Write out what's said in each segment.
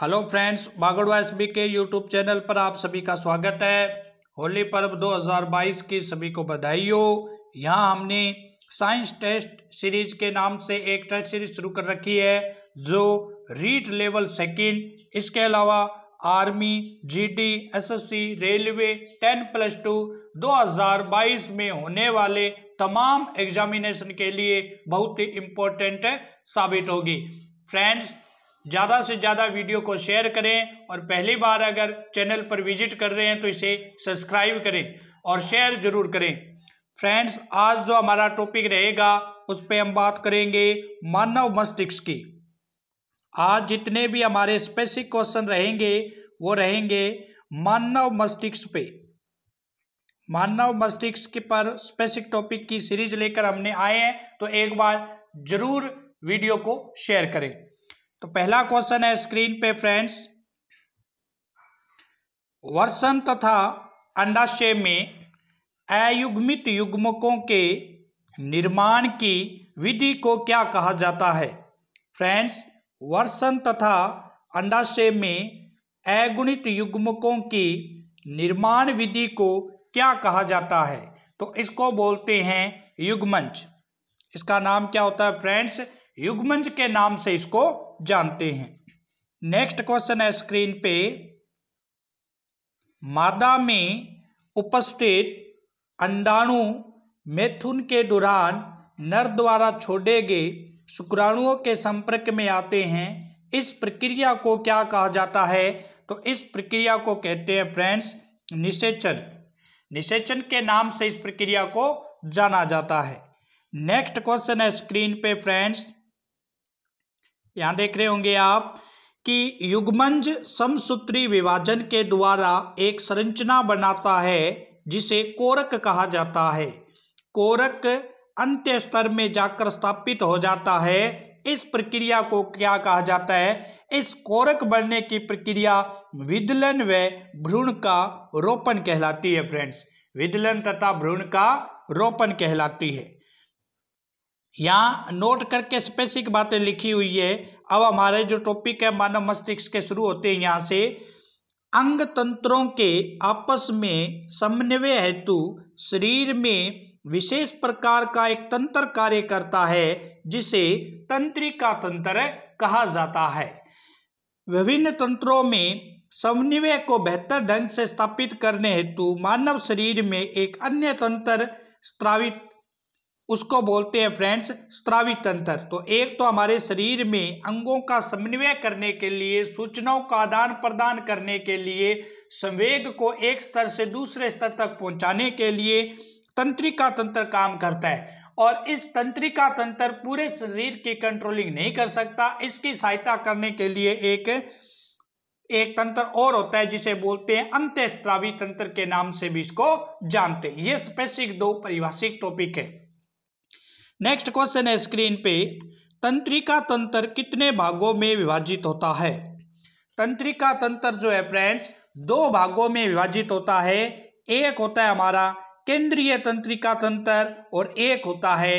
hello friends Bagadwa S के YouTube channel पर आप सभी का स्वागत है होली पर्व 2022 की सभी को बधाई हो यहाँ हमने साइंस टेस्ट सीरीज के नाम से एक टेस्ट सीरीज शुरू कर रखी है जो रीट लेवल सेकंड इसके अलावा army GD SSC railway ten plus two 2022 में होने वाले तमाम एग्जामिनेशन के लिए बहुत ही इम्पोर्टेंट साबित होगी फ्रेंड्स ज़्यादा से ज़्यादा वीडियो को शेयर करें और पहली बार अगर चैनल पर विजिट कर रहे हैं तो इसे सब्सक्राइब करें और शेयर ज़रूर करें फ्रेंड्स आज जो हमारा टॉपिक रहेगा उस पर हम बात करेंगे मानव मस्तिष्क की आज जितने भी हमारे स्पेसिफिक क्वेश्चन रहेंगे वो रहेंगे मानव मस्तिष्क पे मानव मस्तिष्क के पर स्पेसिफिक टॉपिक की सीरीज लेकर हमने आए हैं तो एक बार जरूर वीडियो को शेयर करें तो पहला क्वेश्चन है स्क्रीन पे फ्रेंड्स वर्षन तथा अंडाशय में अयुग्मित युग्मकों के निर्माण की विधि को क्या कहा जाता है फ्रेंड्स वर्षन तथा अंडाशय में अगुणित युग्मकों की निर्माण विधि को क्या कहा जाता है तो इसको बोलते हैं युग्मंच इसका नाम क्या होता है फ्रेंड्स युग्मंच के नाम से इसको जानते हैं नेक्स्ट क्वेश्चन है स्क्रीन पे मादा में उपस्थित अंडाणु मैथुन के दौरान नर द्वारा छोड़े गए शुक्राणुओं के संपर्क में आते हैं इस प्रक्रिया को क्या कहा जाता है तो इस प्रक्रिया को कहते हैं फ्रेंड्स निषेचन निषेचन के नाम से इस प्रक्रिया को जाना जाता है नेक्स्ट क्वेश्चन है स्क्रीन पे फ्रेंड्स यहाँ देख रहे होंगे आप कि युगमंज समसूत्री विभाजन के द्वारा एक संरचना बनाता है जिसे कोरक कहा जाता है कोरक अंत्य स्तर में जाकर स्थापित हो जाता है इस प्रक्रिया को क्या कहा जाता है इस कोरक बनने की प्रक्रिया विदलन व भ्रूण का रोपण कहलाती है फ्रेंड्स विदलन तथा भ्रूण का रोपण कहलाती है यहाँ नोट करके स्पेसिफिक बातें लिखी हुई है अब हमारे जो टॉपिक है मानव मस्तिष्क के शुरू होते हैं यहाँ से अंग तंत्रों के आपस में समन्वय हेतु शरीर में विशेष प्रकार का एक तंत्र कार्य करता है जिसे तंत्रिका तंत्र कहा जाता है विभिन्न तंत्रों में समन्वय को बेहतर ढंग से स्थापित करने हेतु मानव शरीर में एक अन्य तंत्र स्त्रावित उसको बोलते हैं फ्रेंड्स स्त्रावी तंत्र तो एक तो हमारे शरीर में अंगों का समन्वय करने के लिए सूचनाओं का आदान प्रदान करने के लिए संवेग को एक स्तर से दूसरे स्तर तक पहुंचाने के लिए तंत्रिका तंत्र काम करता है और इस तंत्रिका तंत्र पूरे शरीर की कंट्रोलिंग नहीं कर सकता इसकी सहायता करने के लिए एक एक तंत्र और होता है जिसे बोलते हैं अंत्यस्त्रावी तंत्र के नाम से भी इसको जानते हैं ये स्पेसिफिक दो परिभाषिक टॉपिक है नेक्स्ट क्वेश्चन है स्क्रीन पे तंत्रिका तंत्र कितने भागों में विभाजित होता है तंत्रिका तंत्र जो है फ्रेंड्स दो भागों में विभाजित होता है एक होता है हमारा केंद्रीय तंत्रिका तंत्र और एक होता है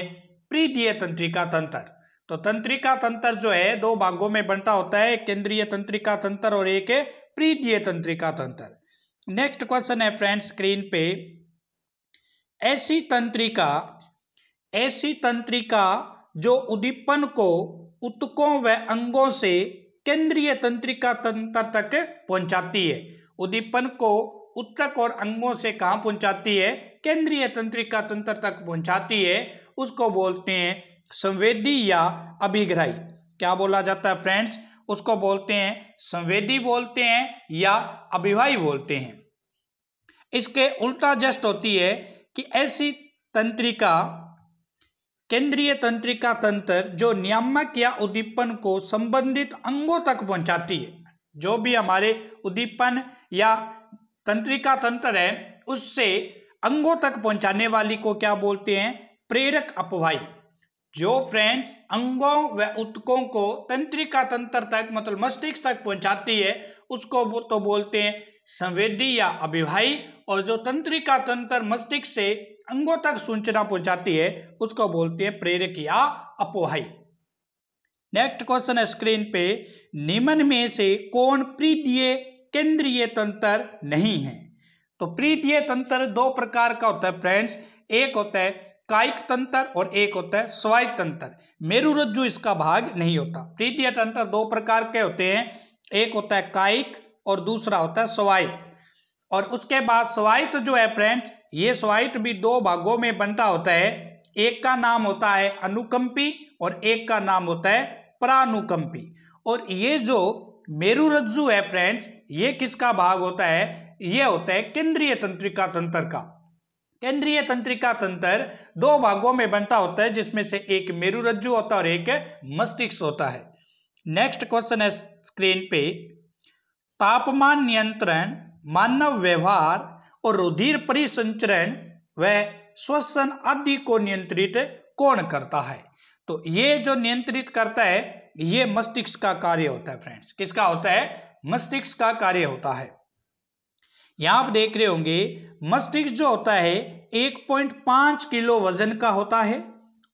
प्रीतीय तंत्रिका तंत्र तो तंत्रिका तंत्र जो है दो भागों में बनता होता है केंद्रीय तंत्रिका तंत्र और एक है प्रीतीय तंत्रिका तंत्र नेक्स्ट क्वेश्चन है फ्रेंड्स स्क्रीन पे ऐसी तंत्रिका ऐसी तंत्रिका जो उद्दीपन को उत्कों व अंगों से केंद्रीय तंत्रिका तंत्र तक पहुंचाती है उद्दीपन को उत्तक और अंगों से कहाँ पहुंचाती है केंद्रीय तंत्रिका तंत्र तक पहुंचाती है उसको बोलते हैं संवेदी या अभिग्राही क्या बोला जाता है फ्रेंड्स उसको बोलते हैं संवेदी बोलते हैं या अभिवाही बोलते हैं इसके उल्टा जस्ट होती है कि ऐसी तंत्रिका केंद्रीय तंत्रिका तंत्र जो नियामक या उद्दीपन को संबंधित अंगों तक पहुंचाती है जो भी हमारे उद्दीपन या तंत्रिका तंत्र है उससे अंगों तक पहुंचाने वाली को क्या बोलते हैं प्रेरक अपवाही जो फ्रेंड्स अंगों व उत्कों को तंत्रिका तंत्र तक मतलब मस्तिष्क तक पहुंचाती है उसको वो तो बोलते हैं संवेदी या अभिवाही और जो तंत्रिका तंत्र मस्तिष्क से अंगों तक सूचना पहुंचाती है उसको बोलते हैं प्रेरक या अपोहाई नेक्स्ट क्वेश्चन स्क्रीन पे निम्न में से कौन प्रीतीय केंद्रीय तंत्र नहीं है तो प्रीतीय तंत्र दो प्रकार का होता है फ्रेंड्स एक होता है कायिक तंत्र और एक होता है स्वायत तंत्र मेरु रज्जु इसका भाग नहीं होता प्रीतीय तंत्र दो प्रकार के होते हैं एक होता है कायिक और दूसरा होता है स्वायत्त और उसके बाद स्वायत्त जो है फ्रेंड्स ये स्वायत्त भी दो भागों में बनता होता है एक का नाम होता है अनुकंपी और एक का नाम होता है प्रानुकंपी और ये जो मेरुरज्जु है फ्रेंड्स ये किसका भाग होता है ये होता है केंद्रीय तंत्रिका तंत्र का केंद्रीय तंत्रिका तंत्र दो भागों में बनता होता है जिसमें से एक मेरुरज्जु होता है और एक मस्तिष्क होता है नेक्स्ट क्वेश्चन है स्क्रीन पे तापमान नियंत्रण मानव व्यवहार और रुधिर परिसंचरण व श्वसन आदि को नियंत्रित कौन करता है तो ये जो नियंत्रित करता है ये मस्तिष्क का कार्य होता है फ्रेंड्स किसका होता है मस्तिष्क का कार्य होता है यहां आप देख रहे होंगे मस्तिष्क जो होता है 1.5 किलो वजन का होता है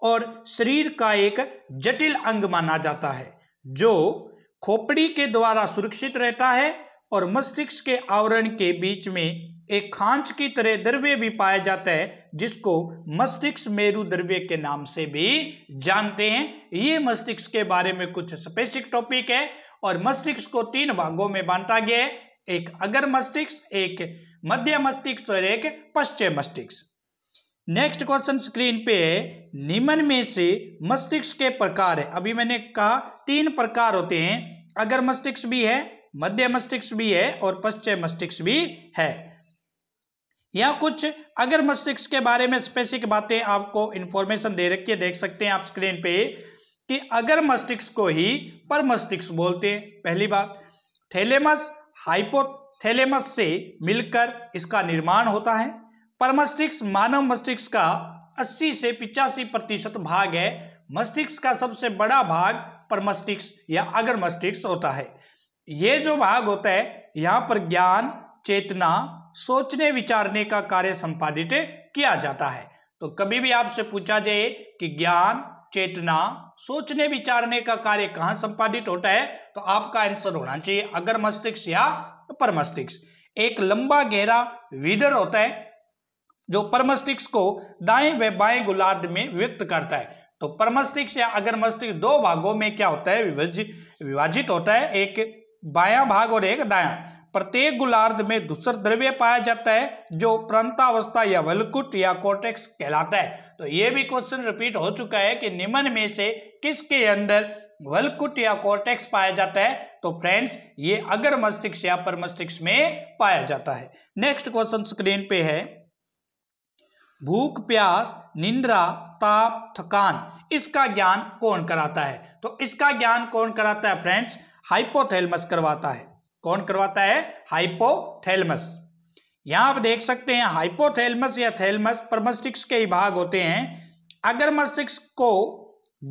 और शरीर का एक जटिल अंग माना जाता है जो खोपड़ी के द्वारा सुरक्षित रहता है और मस्तिष्क के आवरण के बीच में एक खांच की तरह द्रव्य भी पाया जाता है जिसको मस्तिष्क मेरु द्रव्य के नाम से भी जानते हैं ये मस्तिष्क के बारे में कुछ स्पेसिफिक टॉपिक है और मस्तिष्क को तीन भागों में बांटा गया है एक अगर मस्तिष्क एक मध्य मस्तिष्क और एक पश्चिम मस्तिष्क नेक्स्ट क्वेश्चन स्क्रीन पे है निम्न में से मस्तिष्क के प्रकार है अभी मैंने कहा तीन प्रकार होते हैं अगर मस्तिष्क भी है मध्य मस्तिष्क भी है और पश्चिम मस्तिष्क भी है या कुछ अगर मस्तिष्क के बारे में स्पेसिफिक बातें आपको इंफॉर्मेशन दे रखी है देख सकते हैं आप स्क्रीन पे कि अगर मस्तिष्क को ही पर मस्तिष्क बोलते हैं पहली बात थैलेमस हाइपोथैलेमस से मिलकर इसका निर्माण होता है परमस्तिष्क मानव मस्तिष्क का 80 से पिचासी प्रतिशत भाग है मस्तिष्क का सबसे बड़ा भाग परमस्तिष्क या अगर मस्तिष्क होता है ये जो भाग होता है यहाँ पर ज्ञान चेतना सोचने विचारने का कार्य संपादित किया जाता है तो कभी भी आपसे पूछा जाए कि ज्ञान चेतना सोचने विचारने का कार्य कहाँ संपादित होता है तो आपका आंसर होना चाहिए अगर मस्तिष्क या परमस्तिष्क एक लंबा गहरा विदर होता है जो परमस्तिष्क को दाएं व बाएं गोलार्ध में व्यक्त करता है तो परमस्तिष्क या अगर मस्तिष्क दो भागों में क्या होता है विभाजित होता है एक बाया भाग और एक दाया प्रत्येक गोलार्ध में दूसर द्रव्य पाया जाता है जो प्रंतावस्था या वलकुट या कोटेक्स कहलाता है तो ये भी क्वेश्चन रिपीट हो चुका है कि निम्न में से किसके अंदर वलकुट या कोटेक्स पाया जाता है तो फ्रेंड्स ये अगर मस्तिष्क या पर मस्तिष्क में पाया जाता है नेक्स्ट क्वेश्चन स्क्रीन पे है भूख प्यास निंद्रा ताप थकान इसका ज्ञान कौन कराता है तो इसका ज्ञान कौन कराता है फ्रेंड्स हाइपोथैलमस करवाता है कौन करवाता है हाइपोथैलमस यहां आप देख सकते हैं हाइपोथैलमस या थैलमस पर मस्तिष्क के विभाग होते हैं अगर मस्तिष्क को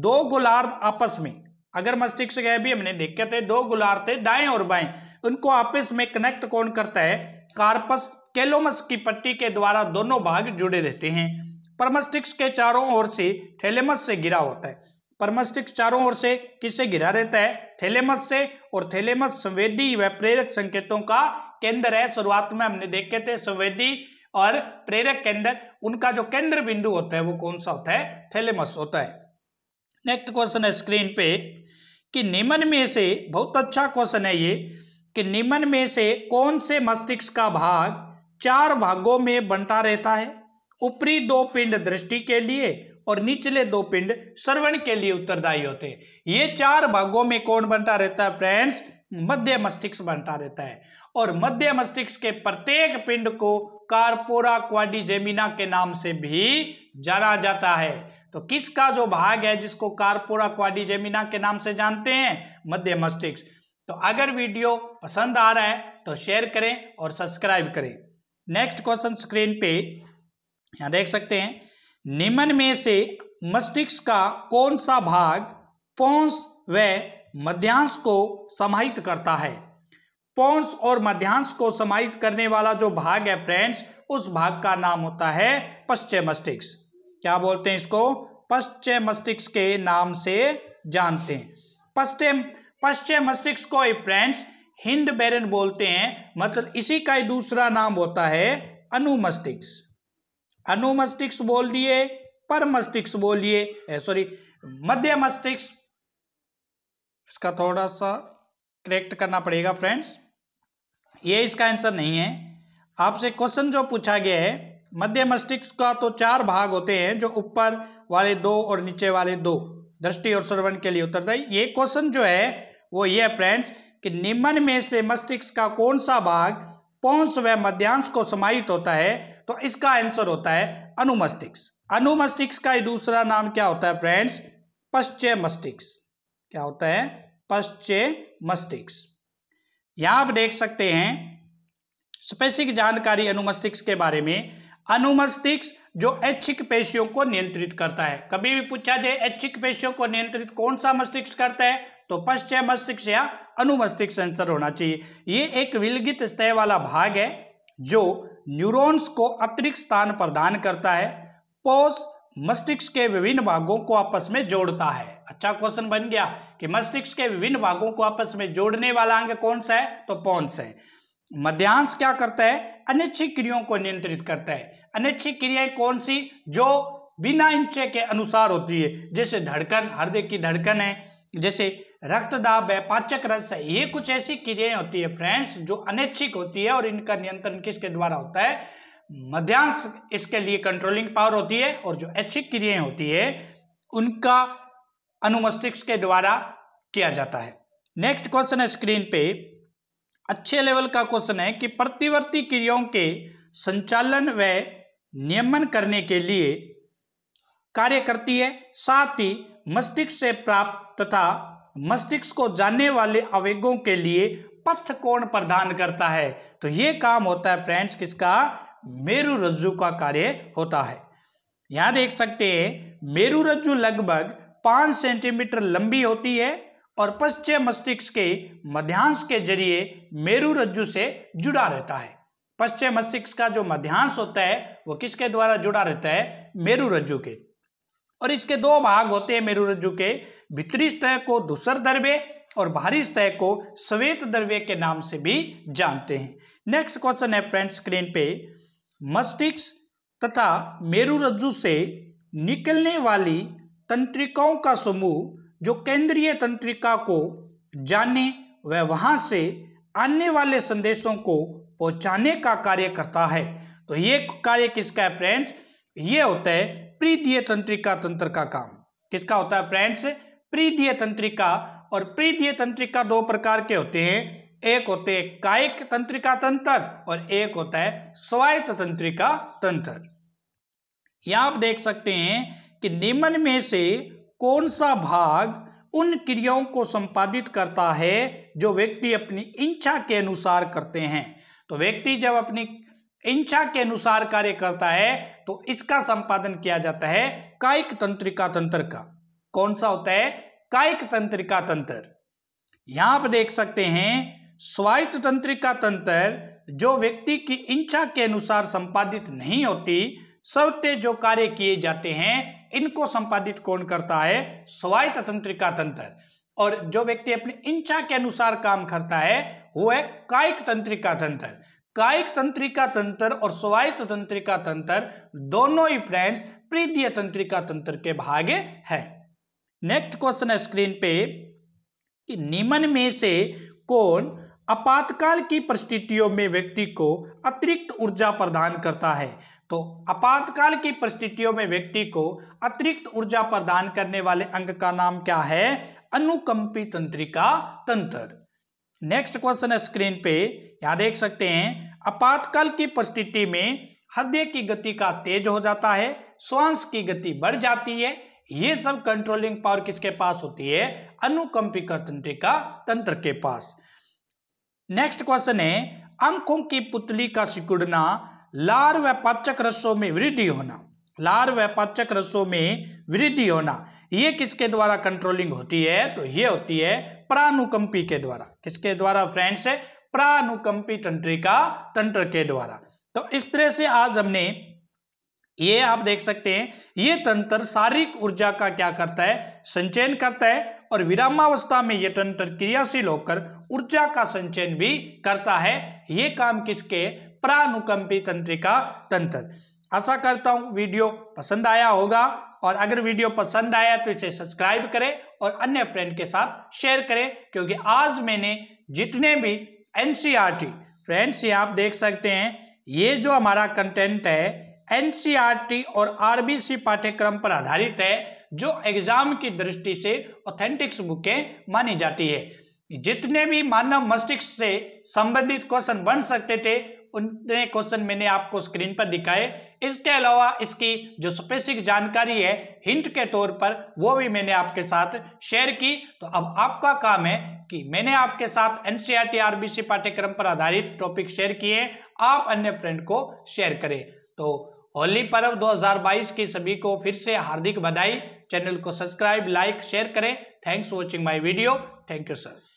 दो गोलार्ध आपस में अगर मस्तिष्क है भी हमने देखे थे दो गोलार्ध थे दाएं और बाएं उनको आपस में कनेक्ट कौन करता है कार्पस केलोमस की पट्टी के द्वारा दोनों भाग जुड़े रहते हैं परमस्तिष्क के चारों ओर से थैलेमस से घिरा होता है परमस्तिष्क चारों ओर से किससे घिरा रहता है थैलेमस से और थैलेमस संवेदी व प्रेरक संकेतों का केंद्र है शुरुआत में हमने देखे थे संवेदी और प्रेरक केंद्र उनका जो केंद्र बिंदु होता है वो कौन सा होता है थैलेमस होता है नेक्स्ट क्वेश्चन है स्क्रीन पे कि निमन में से बहुत अच्छा क्वेश्चन है ये कि निमन में से कौन से मस्तिष्क का भाग चार भागों में बंटा रहता है ऊपरी दो पिंड दृष्टि के लिए और निचले दो पिंड श्रवण के लिए उत्तरदायी होते हैं ये चार भागों में कौन बनता रहता है फ्रेंड्स मध्य मस्तिष्क बनता रहता है और मध्य मस्तिष्क के प्रत्येक पिंड को कारपोरा क्वाडी जेमिना के नाम से भी जाना जाता है तो किसका जो भाग है जिसको कारपोरा क्वाडी जेमिना के नाम से जानते हैं मध्य मस्तिष्क तो अगर वीडियो पसंद आ रहा है तो शेयर करें और सब्सक्राइब करें नेक्स्ट क्वेश्चन स्क्रीन पे यहां देख सकते हैं निम्न में से मस्तिष्क का कौन सा भाग पौंस व मध्यांश को समाहित करता है पौंस और मध्यांश को समाहित करने वाला जो भाग है फ्रेंड्स उस भाग का नाम होता है पश्चय मस्तिष्क क्या बोलते हैं इसको पश्चय मस्तिष्क के नाम से जानते हैं पश्चिम पश्चय मस्तिष्क को फ्रेंड्स हिंड बैरन बोलते हैं मतलब इसी का ही दूसरा नाम होता है अनुमस्तिष्क अनुमस्तिष्क बोल दिए पर मस्तिष्क बोलिए सॉरी मध्य मस्तिष्क इसका थोड़ा सा करेक्ट करना पड़ेगा फ्रेंड्स ये इसका आंसर नहीं है आपसे क्वेश्चन जो पूछा गया है मध्य मस्तिष्क का तो चार भाग होते हैं जो ऊपर वाले दो और नीचे वाले दो दृष्टि और श्रवण के लिए उतरता ये क्वेश्चन जो है वो ये फ्रेंड्स कि निम्न में से मस्तिष्क का कौन सा भाग पौंस व मध्यांश को समाहित होता है तो इसका आंसर होता है अनुमस्तिष्क अनुमस्तिष्क का दूसरा नाम क्या होता है फ्रेंड्स पश्चय मस्तिष्क क्या होता है पश्चय मस्तिष्क यहां आप देख सकते हैं स्पेसिफिक जानकारी अनुमस्तिष्क के बारे में अनुमस्तिष्क जो ऐच्छिक पेशियों को नियंत्रित करता है कभी भी पूछा जाए ऐच्छिक पेशियों को नियंत्रित कौन सा मस्तिष्क करता है तो पश्च मस्तिष्क या अनुमस्तिष्क सेंसर होना चाहिए ये एक विलगित स्तय वाला भाग है जो न्यूरॉन्स को अतिरिक्त स्थान प्रदान करता है पोस मस्तिष्क के विभिन्न भागों को आपस में जोड़ता है अच्छा क्वेश्चन बन गया कि मस्तिष्क के विभिन्न भागों को आपस में जोड़ने वाला अंग कौन सा है तो पोन्स है मध्यांश क्या करता है अनिच्छिक क्रियाओं को नियंत्रित करता है अनिच्छिक क्रियाएं कौन सी जो बिना इंचे के अनुसार होती है जैसे धड़कन हृदय की धड़कन है जैसे रक्त दाब है पाचक रस है ये कुछ ऐसी क्रियाएं होती है फ्रेंड्स जो अनैच्छिक होती है और इनका नियंत्रण किसके द्वारा होता है मध्यांश इसके लिए कंट्रोलिंग पावर होती है और जो ऐच्छिक क्रियाएं होती है उनका अनुमस्तिष्क के द्वारा किया जाता है नेक्स्ट क्वेश्चन है स्क्रीन पे अच्छे लेवल का क्वेश्चन है कि प्रतिवर्ती क्रियाओं के संचालन व नियमन करने के लिए कार्य करती है साथ ही मस्तिष्क से प्राप्त तथा मस्तिष्क को जानने वाले आवेगों के लिए पथ कोण प्रदान करता है तो ये काम होता है फ्रेंड्स किसका मेरु रज्जु का कार्य होता है यहाँ देख सकते हैं मेरु रज्जु लगभग पाँच सेंटीमीटर लंबी होती है और पश्चिम मस्तिष्क के मध्यांश के जरिए मेरु रज्जु से जुड़ा रहता है पश्चिम मस्तिष्क का जो मध्यांश होता है वो किसके द्वारा जुड़ा रहता है मेरु रज्जु के और इसके दो भाग होते हैं मेरुरज्जू के भित्री स्तह को धूसर द्रव्य और बाहरी स्तह को श्वेत द्रव्य के नाम से भी जानते हैं नेक्स्ट क्वेश्चन है फ्रेंड स्क्रीन पे मस्तिष्क तथा मेरुरज्जु से निकलने वाली तंत्रिकाओं का समूह जो केंद्रीय तंत्रिका को जाने व वहां से आने वाले संदेशों को पहुंचाने का कार्य करता है तो ये कार्य किसका है फ्रेंड्स ये होता है प्रीधीय तंत्रिका तंत्र का काम किसका होता है फ्रेंड्स प्रीधीय तंत्रिका और प्रीधीय तंत्रिका दो प्रकार के होते हैं एक होते हैं कायिक तंत्रिका तंत्र और एक होता है स्वायत्त तंत्रिका तंत्र यहां आप देख सकते हैं कि निम्न में से कौन सा भाग उन क्रियाओं को संपादित करता है जो व्यक्ति अपनी इच्छा के अनुसार करते हैं तो व्यक्ति जब अपनी इच्छा के अनुसार कार्य करता है तो इसका संपादन किया जाता है कायिक तंत्रिका तंत्र का कौन सा होता है कायिक तंत्रिका तंत्र यहां पर देख सकते हैं स्वायत्त तंत्रिका तंत्र जो व्यक्ति की इच्छा के अनुसार संपादित नहीं होती सवते जो कार्य किए जाते हैं इनको संपादित कौन करता है स्वायत्त तंत्रिका तंत्र और जो व्यक्ति अपनी इच्छा के अनुसार काम करता है वो है कायिक तंत्रिका तंत्र कायिक तंत्रिका तंत्र और स्वायत्त तंत्रिका तंत्र दोनों ही फ्रेंड्स प्रीतीय तंत्रिका तंत्र के भाग है नेक्स्ट क्वेश्चन स्क्रीन पे कि निमन में से कौन आपातकाल की परिस्थितियों में व्यक्ति को अतिरिक्त ऊर्जा प्रदान करता है तो आपातकाल की परिस्थितियों में व्यक्ति को अतिरिक्त ऊर्जा प्रदान करने वाले अंग का नाम क्या है अनुकंपी तंत्रिका तंत्र नेक्स्ट क्वेश्चन स्क्रीन पे यहां देख सकते हैं आपातकाल की परिस्थिति में हृदय की गति का तेज हो जाता है श्वास की गति बढ़ जाती है ये सब कंट्रोलिंग पावर किसके पास होती है अनुकंपिका तंत्रिका तंत्र के पास नेक्स्ट क्वेश्चन है अंकों की पुतली का सिकुड़ना लार व पाचक रसों में वृद्धि होना लार व पाचक रसों में वृद्धि होना ये किसके द्वारा कंट्रोलिंग होती है तो ये होती है प्राणुकंपी के द्वारा किसके द्वारा फ्रेंड्स प्रानुकंपी तंत्रिका तंत्र के द्वारा तो इस तरह से आज हमने ये आप देख सकते हैं ये तंत्र शारीरिक ऊर्जा का क्या करता है संचयन करता है और विरामावस्था में यह तंत्र क्रियाशील होकर ऊर्जा का संचयन भी करता है यह काम किसके प्रानुकंपी तंत्रिका तंत्र आशा करता हूं वीडियो पसंद आया होगा और अगर वीडियो पसंद आया तो इसे सब्सक्राइब करें और अन्य फ्रेंड के साथ शेयर करें क्योंकि आज मैंने जितने भी एनसीईआरटी फ्रेंड्स तो ये आप देख सकते हैं ये जो हमारा कंटेंट है एनसीईआरटी और आरबीसी पाठ्यक्रम पर आधारित है जो एग्जाम की दृष्टि से ऑथेंटिक्स बुकें मानी जाती है जितने भी मानव मस्तिष्क से संबंधित क्वेश्चन बन सकते थे उतने क्वेश्चन मैंने आपको स्क्रीन पर दिखाए इसके अलावा इसकी जो स्पेसिफिक जानकारी है हिंट के तौर पर वो भी मैंने आपके साथ शेयर की तो अब आपका काम है कि मैंने आपके साथ एनसीईआरटी आरबीसी e पाठ्यक्रम पर आधारित टॉपिक शेयर किए आप अन्य फ्रेंड को शेयर करें तो होली पर्व 2022 की सभी को फिर से हार्दिक बधाई चैनल को सब्सक्राइब लाइक शेयर करें thanks watching my video thank you sir